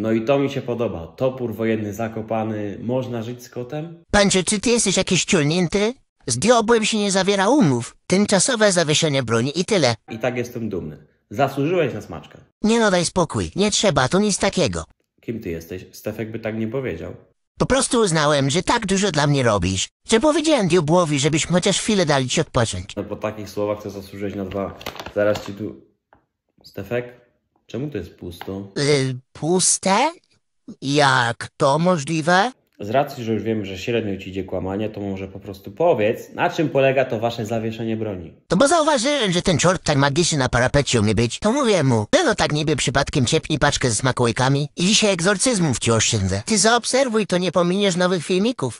No i to mi się podoba. Topór wojenny zakopany. Można żyć z kotem? Pancze, czy ty jesteś jakiś ciulnięty? Z diobłem się nie zawiera umów. Tymczasowe zawieszenie broni i tyle. I tak jestem dumny. Zasłużyłeś na smaczkę. Nie no, daj spokój. Nie trzeba, to nic takiego. Kim ty jesteś? Stefek by tak nie powiedział. Po prostu uznałem, że tak dużo dla mnie robisz, że powiedziałem diobłowi, żebyś chociaż chwilę dali ci odpocząć. No po takich słowach to zasłużyłeś na dwa. Zaraz ci tu... Stefek? Czemu to jest pusto? Y, puste? Jak to możliwe? Z racji, że już wiem, że średnio ci idzie kłamanie, to może po prostu powiedz, na czym polega to wasze zawieszenie broni. To bo zauważyłem, że ten czort tak magiczny na parapecie umie być, to mówię mu, no tak niby przypadkiem ciepni paczkę z smakołykami i dzisiaj egzorcyzmów ci oszczędzę. Ty zaobserwuj, to nie pominiesz nowych filmików.